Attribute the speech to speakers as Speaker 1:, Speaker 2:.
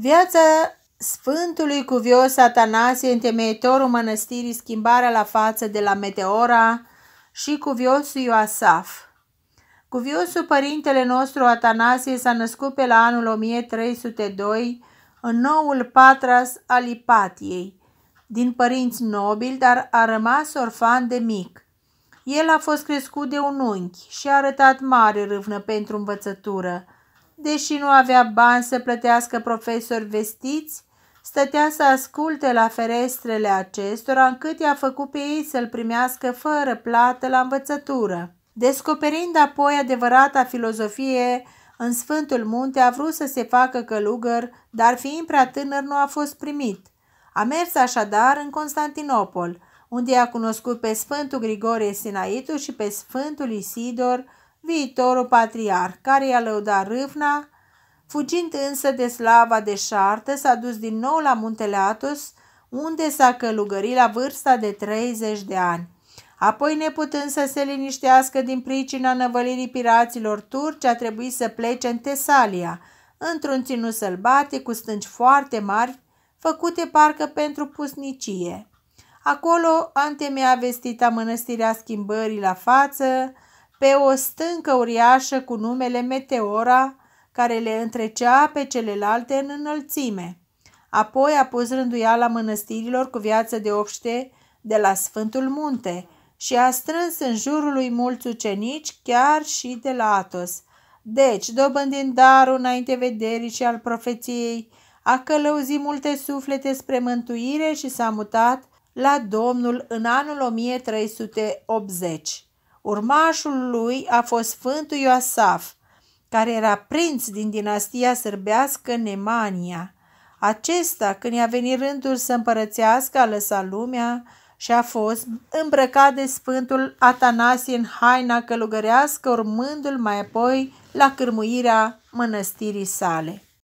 Speaker 1: Viața Sfântului Cuvios Atanasie, întemeitorul mănăstirii Schimbarea la față de la Meteora și Cuviosul Ioasaf. Cuviosul părintele nostru Atanasie s-a născut pe la anul 1302 în noul patras al Ipatiei, din părinți nobili, dar a rămas orfan de mic. El a fost crescut de un unchi și a arătat mare râvnă pentru învățătură – Deși nu avea bani să plătească profesori vestiți, stătea să asculte la ferestrele acestora încât i-a făcut pe ei să-l primească fără plată la învățătură. Descoperind apoi adevărata filozofie în Sfântul Munte, a vrut să se facă călugăr, dar fiind prea tânăr nu a fost primit. A mers așadar în Constantinopol, unde a cunoscut pe Sfântul Grigore Sinaitu și pe Sfântul Isidor, viitorul Patriar, care i-a lăudat râvna, fugind însă de slava de șartă, s-a dus din nou la muntele Atos, unde s-a călugărit la vârsta de 30 de ani. Apoi, neputând să se liniștească din pricina năvălirii piraților turci, a trebuit să plece în Tesalia, într-un ținut sălbate cu stânci foarte mari, făcute parcă pentru pusnicie. Acolo, antemea a mănăstirea schimbării la față, pe o stâncă uriașă cu numele Meteora, care le întrecea pe celelalte în înălțime. Apoi a pus rânduiala mănăstirilor cu viață de obște de la Sfântul Munte și a strâns în jurul lui mulți ucenici, chiar și de la Atos. Deci, dobândind darul înainte vederii și al profeției, a călăuzit multe suflete spre mântuire și s-a mutat la Domnul în anul 1380. Urmașul lui a fost Sfântul Ioasaf, care era prinț din dinastia sârbească Nemania. Acesta, când i-a venit rândul să împărățească, a lăsat lumea și a fost îmbrăcat de Sfântul Atanasie în haina călugărească, urmându-l mai apoi la cârmuirea mănăstirii sale.